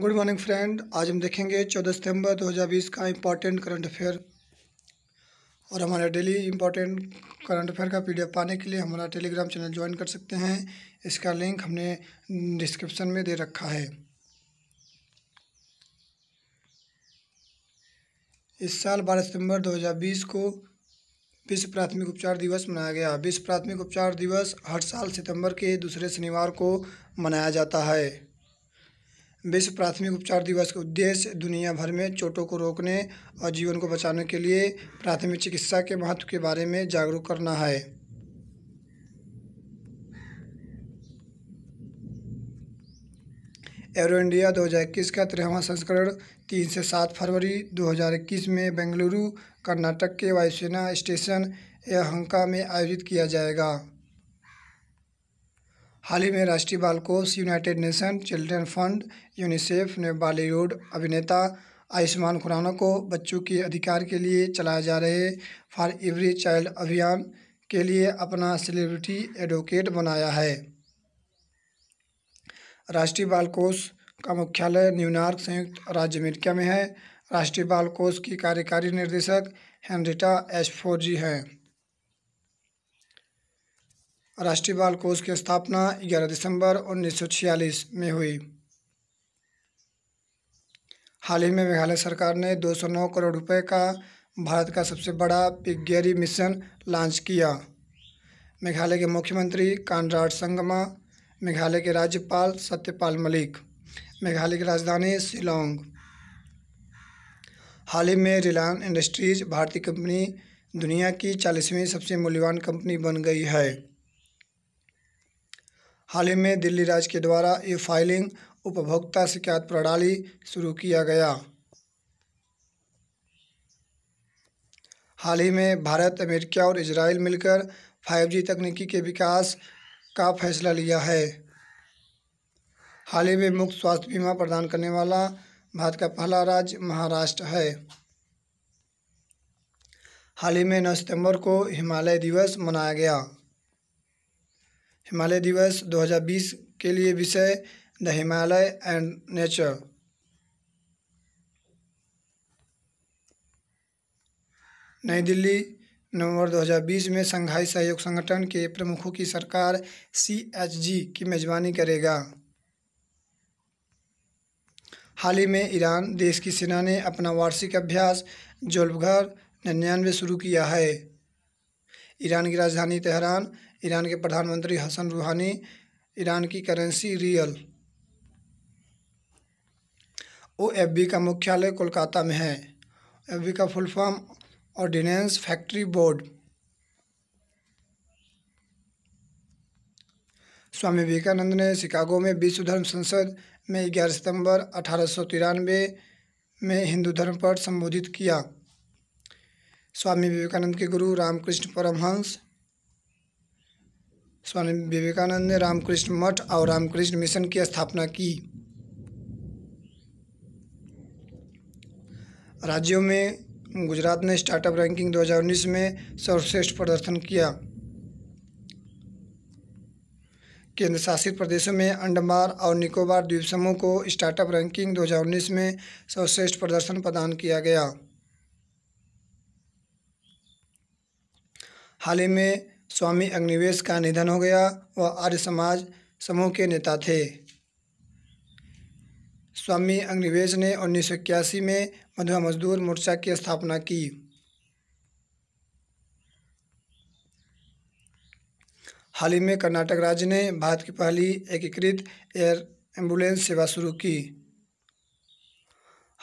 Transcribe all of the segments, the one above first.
good morning friend आज हम देखेंगे 14 सितंबर 2020 का इम्पॉर्टेंट करंट अफेयर और हमारा डेली इम्पॉर्टेंट करंट अफेयर का पीडीएफ पाने के लिए हमारा टेलीग्राम चैनल ज्वाइन कर सकते हैं इसका लिंक हमने डिस्क्रिप्शन में दे रखा है इस साल 12 सितंबर 2020 को विश्व प्राथमिक उपचार दिवस मनाया गया विश्व प्राथमिक उपचार दिवस हर साल सितंबर के दूसरे शनिवार को मनाया जाता है विश्व प्राथमिक उपचार दिवस का उद्देश्य दुनिया भर में चोटों को रोकने और जीवन को बचाने के लिए प्राथमिक चिकित्सा के महत्व के बारे में जागरूक करना है एरो इंडिया 2021 का तेरहवा संस्करण तीन से सात फरवरी 2021 में बेंगलुरु कर्नाटक के वायुसेना स्टेशन एहंका में आयोजित किया जाएगा हाल ही में राष्ट्रीय बाल कोष United Nation children fund UNICEF ने बॉलीवुड अभिनेता आयुष्मान खुराना को बच्चों के अधिकार के लिए चलाए जा रहे फॉर एवरी चाइल्ड अभियान के लिए अपना सेलिब्रिटी एडवोकेट बनाया है राष्ट्रीय बाल कोष का मुख्यालय न्यूयॉर्क संयुक्त राज्य अमेरिका में है राष्ट्रीय बाल कोष की कार्यकारी निर्देशक हेनरिटा एस फोर जी हैं राष्ट्रीय बाल कोष की स्थापना 11 दिसंबर 1946 में हुई हाल ही में मेघालय सरकार ने 209 करोड़ रुपए का भारत का सबसे बड़ा पिगेरी मिशन लॉन्च किया मेघालय के मुख्यमंत्री कानराड संगमा मेघालय के राज्यपाल सत्यपाल मलिक मेघालय की राजधानी शिलोंग हाल ही में रिलायंस इंडस्ट्रीज भारतीय कंपनी दुनिया की चालीसवीं सबसे मूल्यवान कंपनी बन गई है हाल ही में दिल्ली राज्य के द्वारा ई फाइलिंग उपभोक्ता शिकायत प्रणाली शुरू किया गया हाल ही में भारत अमेरिका और इजराइल मिलकर 5G तकनीकी के विकास का फैसला लिया है हाल ही में मुक्त स्वास्थ्य बीमा प्रदान करने वाला भारत का पहला राज्य महाराष्ट्र है हाल ही में नौ सितंबर को हिमालय दिवस मनाया गया हिमालय दिवस 2020 के लिए विषय द हिमालय एंड नेचर नई दिल्ली नवंबर 2020 में संघाई सहयोग संगठन के प्रमुखों की सरकार सी की मेजबानी करेगा हाल ही में ईरान देश की सेना ने अपना वार्षिक अभ्यास जोलबघर निन्यानवे शुरू किया है ईरान की राजधानी तेहरान ईरान के प्रधानमंत्री हसन रूहानी ईरान की करेंसी रियल ओ का मुख्यालय कोलकाता में है एफ का full form ordinance factory board Swami Vivekananda ने शिकागो में विश्व धर्म संसद में ग्यारह सितंबर अठारह में हिंदू धर्म पर संबोधित किया स्वामी विवेकानंद के गुरु रामकृष्ण परमहंस स्वामी विवेकानंद ने रामकृष्ण मठ और रामकृष्ण मिशन की स्थापना की राज्यों में गुजरात ने स्टार्टअप रैंकिंग 2019 में सर्वश्रेष्ठ प्रदर्शन किया केंद्र शासित प्रदेशों में अंडमान और निकोबार द्वीप समूह को स्टार्टअप रैंकिंग 2019 में सर्वश्रेष्ठ प्रदर्शन प्रदान किया गया हाल ही में स्वामी अग्निवेश का निधन हो गया वह आर्य समाज समूह के नेता थे स्वामी अग्निवेश ने उन्नीस में मधुआ मजदूर मोर्चा की स्थापना की हाल ही में कर्नाटक राज्य ने भारत की पहली एकीकृत एयर एम्बुलेंस सेवा शुरू की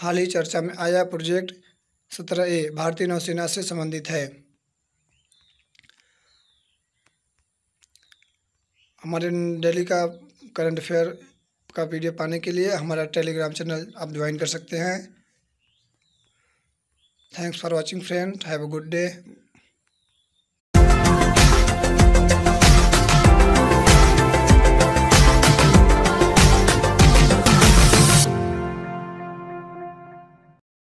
हाल ही चर्चा में आया प्रोजेक्ट सत्रह ए भारतीय नौसेना से संबंधित है हमारे डेली का करंट अफेयर का वीडियो पाने के लिए हमारा टेलीग्राम चैनल आप ज्वाइन कर सकते हैं thanks for watching friend have a good day